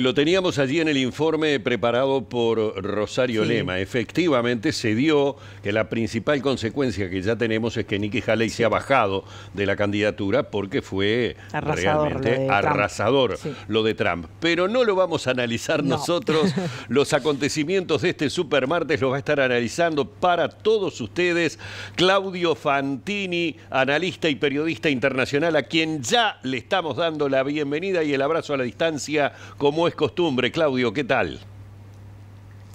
Lo teníamos allí en el informe preparado por Rosario Lema. Efectivamente se dio que la principal consecuencia que ya tenemos es que Nikki Haley se ha bajado de la candidatura porque fue arrasador realmente lo arrasador lo de Trump. Pero no lo vamos a analizar nosotros. los acontecimientos de este supermartes los va a estar analizando para todos ustedes Claudio Fantini, analista y periodista internacional a quien ya le estamos dando la bienvenida y el abrazo a la distancia como es costumbre. Claudio, ¿qué tal?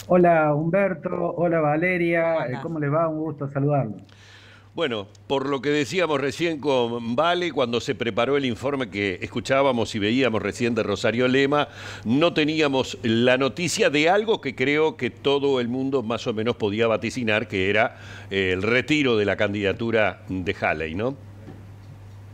Hola Humberto, hola Valeria, ¿cómo eh, les va? Un gusto saludarlo. Bueno, por lo que decíamos recién con Vale, cuando se preparó el informe que escuchábamos y veíamos recién de Rosario Lema, no teníamos la noticia de algo que creo que todo el mundo más o menos podía vaticinar, que era eh, el retiro de la candidatura de Haley, ¿no?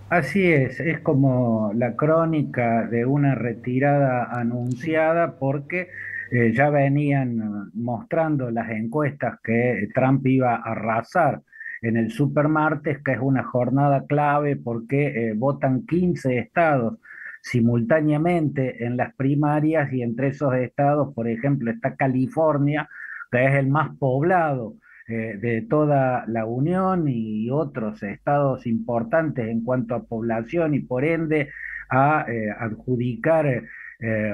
Así es, es como la crónica de una retirada anunciada porque eh, ya venían eh, mostrando las encuestas que Trump iba a arrasar en el supermartes, que es una jornada clave porque eh, votan 15 estados simultáneamente en las primarias y entre esos estados, por ejemplo, está California, que es el más poblado eh, de toda la Unión y otros estados importantes en cuanto a población y por ende a eh, adjudicar eh,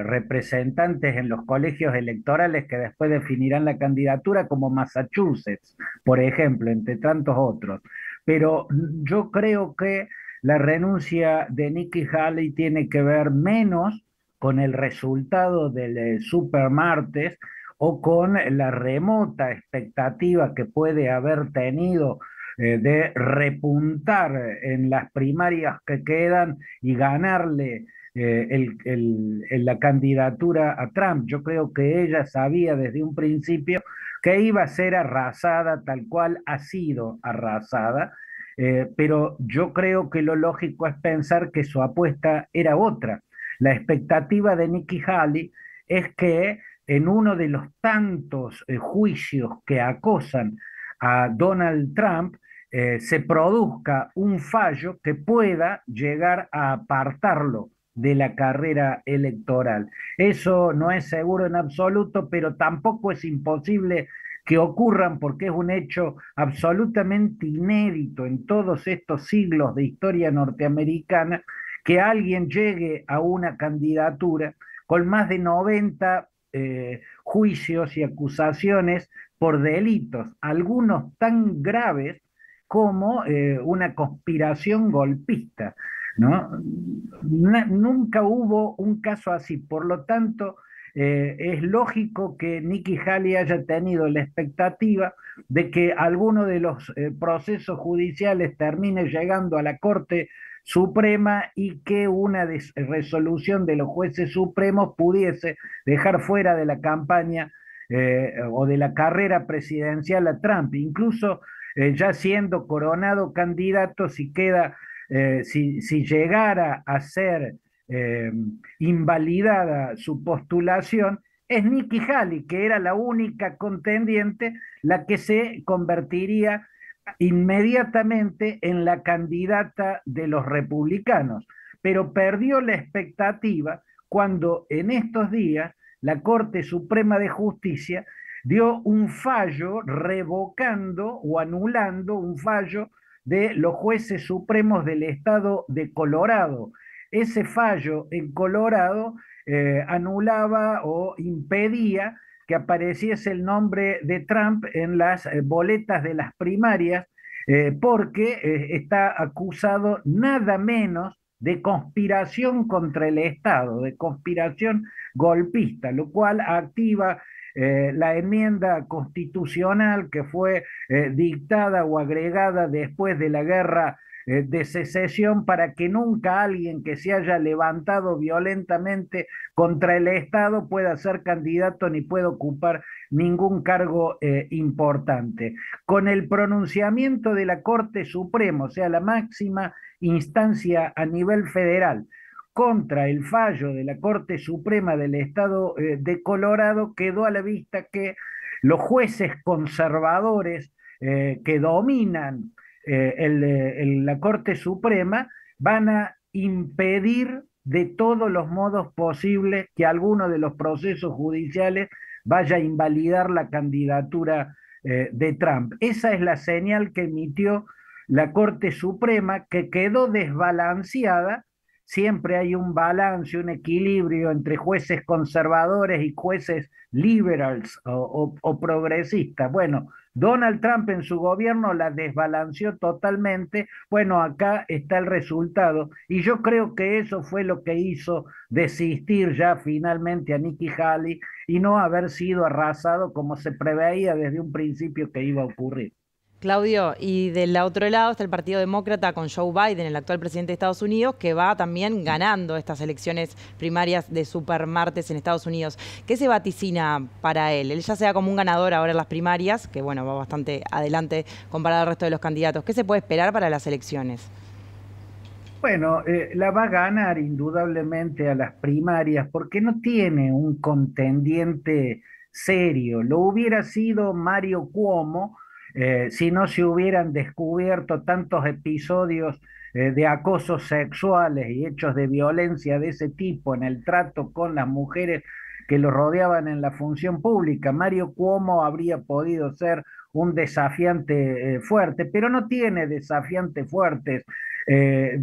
representantes en los colegios electorales que después definirán la candidatura como Massachusetts, por ejemplo, entre tantos otros. Pero yo creo que la renuncia de Nikki Haley tiene que ver menos con el resultado del Martes o con la remota expectativa que puede haber tenido eh, de repuntar en las primarias que quedan y ganarle eh, la candidatura a Trump. Yo creo que ella sabía desde un principio que iba a ser arrasada tal cual ha sido arrasada, eh, pero yo creo que lo lógico es pensar que su apuesta era otra. La expectativa de Nikki Haley es que en uno de los tantos eh, juicios que acosan a Donald Trump, eh, se produzca un fallo que pueda llegar a apartarlo de la carrera electoral. Eso no es seguro en absoluto, pero tampoco es imposible que ocurran porque es un hecho absolutamente inédito en todos estos siglos de historia norteamericana que alguien llegue a una candidatura con más de 90 eh, juicios y acusaciones por delitos, algunos tan graves como eh, una conspiración golpista. nunca hubo un caso así, por lo tanto, eh, es lógico que Nicky Haley haya tenido la expectativa de que alguno de los procesos judiciales termine llegando a la Corte Suprema y que una resolución de los jueces supremos pudiese dejar fuera de la campaña eh, o de la carrera presidencial a Trump, incluso eh, ya siendo coronado candidato, si queda, eh, si, si, llegara a ser em, invalidada su postulación, es Nikki Haley, que era la única contendiente, la que se convertiría inmediatamente en la candidata de los republicanos, pero perdió la expectativa cuando en estos días la Corte Suprema de Justicia dio un fallo revocando o anulando un fallo de los jueces supremos del estado de Colorado. Ese fallo en Colorado eh, anulaba o impedía que apareciese el nombre de Trump en las eh, boletas de las primarias, eh, porque eh, está acusado nada menos de conspiración contra el Estado, de conspiración golpista, lo cual activa la enmienda constitucional que fue dictada o agregada después de la guerra eh, de secesión para que nunca alguien que se haya levantado violentamente contra el Estado pueda ser candidato ni pueda ocupar ningún cargo eh, importante. Con el pronunciamiento de la Corte Suprema, o sea, la máxima instancia a nivel federal, contra el fallo de la Corte Suprema del Estado eh, de Colorado, quedó a la vista que los jueces conservadores que dominan eh, la Corte Suprema van a impedir de todos los modos posibles que alguno de los procesos judiciales vaya a invalidar la candidatura eh, de Trump. Esa es la señal que emitió la Corte Suprema, que quedó desbalanceada siempre hay un balance, un equilibrio entre jueces conservadores y jueces liberals o, progresistas. Bueno, Donald Trump en su gobierno la desbalanceó totalmente. Bueno, acá está el resultado. Y yo creo que eso fue lo que hizo desistir ya finalmente a Nikki Haley y no haber sido arrasado como se preveía desde un principio que iba a ocurrir. Claudio, y del otro lado está el Partido Demócrata con Joe Biden, el actual presidente de Estados Unidos, que va también ganando estas elecciones primarias de supermartes en Estados Unidos. ¿Qué se vaticina para él? Él ya sea como un ganador ahora en las primarias, que bueno, va bastante adelante comparado al resto de los candidatos. ¿Qué se puede esperar para las elecciones? Bueno, eh, la va a ganar indudablemente a las primarias porque no tiene un contendiente serio. Lo hubiera sido Mario Cuomo, eh, si no se hubieran descubierto tantos episodios eh, de acosos sexuales y hechos de violencia de ese tipo en el trato con las mujeres que lo rodeaban en la función pública. Mario Cuomo habría podido ser un desafiante eh, fuerte, pero no tiene desafiantes fuertes. Joe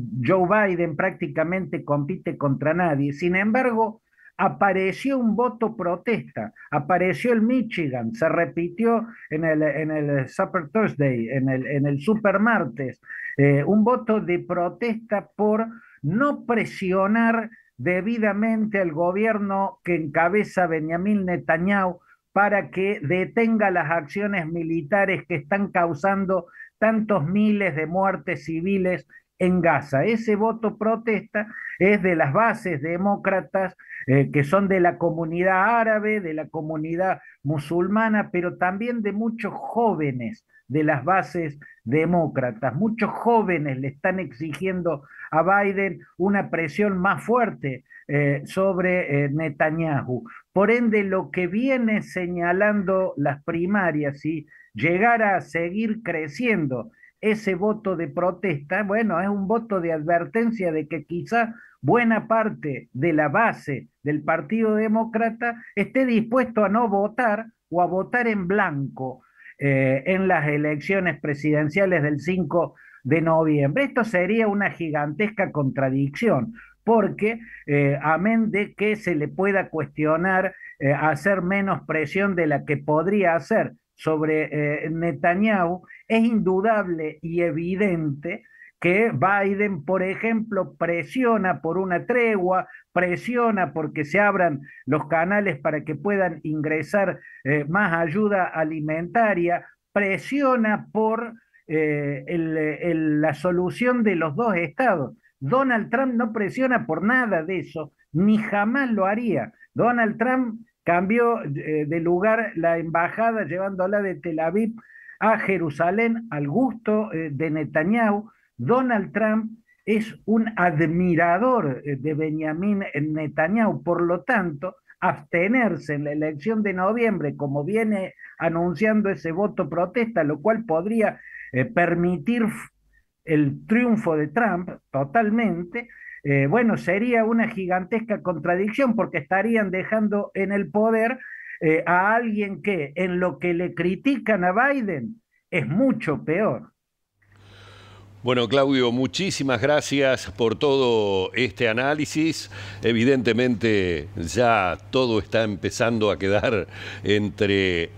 Biden prácticamente compite contra nadie. Sin embargo, apareció un voto protesta, apareció el Michigan, se repitió en el, en el Super Thursday, en el, Super Martes, eh, un voto de protesta por no presionar debidamente al gobierno que encabeza Benjamín Netanyahu para que detenga las acciones militares que están causando tantos miles de muertes civiles en Gaza. Ese voto protesta es de las bases demócratas eh, que son de la comunidad árabe, de la comunidad musulmana, pero también de muchos jóvenes de las bases demócratas. Muchos jóvenes le están exigiendo a Biden una presión más fuerte eh, sobre eh, Netanyahu. Por ende, lo que viene señalando las primarias, y llegar a seguir creciendo ese voto de protesta, bueno, es un voto de advertencia de que quizá buena parte de la base del Partido Demócrata esté dispuesto a no votar o a votar en blanco eh, en las elecciones presidenciales del 5 de noviembre. Esto sería una gigantesca contradicción, porque eh, amén de que se le pueda cuestionar eh, hacer menos presión de la que podría hacer sobre eh, Netanyahu, es indudable y evidente que Biden, por ejemplo, presiona por una tregua, presiona porque se abran los canales para que puedan ingresar eh, más ayuda alimentaria, presiona por eh, la solución de los dos estados. Donald Trump no presiona por nada de eso, ni jamás lo haría. Donald Trump Cambió eh, de lugar la embajada llevándola de Tel Aviv a Jerusalén al gusto eh, de Netanyahu. Donald Trump es un admirador eh, de Benjamín Netanyahu, por lo tanto, abstenerse en la elección de noviembre, como viene anunciando ese voto protesta, lo cual podría permitir el triunfo de Trump totalmente, eh, bueno, sería una gigantesca contradicción porque estarían dejando en el poder eh, a alguien que en lo que le critican a Biden es mucho peor. Bueno, Claudio, muchísimas gracias por todo este análisis. Evidentemente ya todo está empezando a quedar entre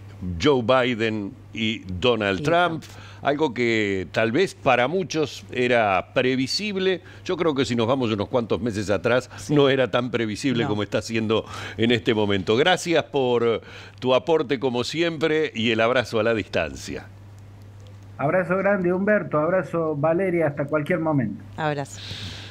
Joe Biden y Donald Trump. Algo que tal vez para muchos era previsible. Yo creo que si nos vamos unos cuantos meses atrás, no era tan previsible como está siendo en este momento. Gracias por tu aporte como siempre y el abrazo a la distancia. Abrazo grande, Humberto. Abrazo, Valeria. Hasta cualquier momento. Abrazo.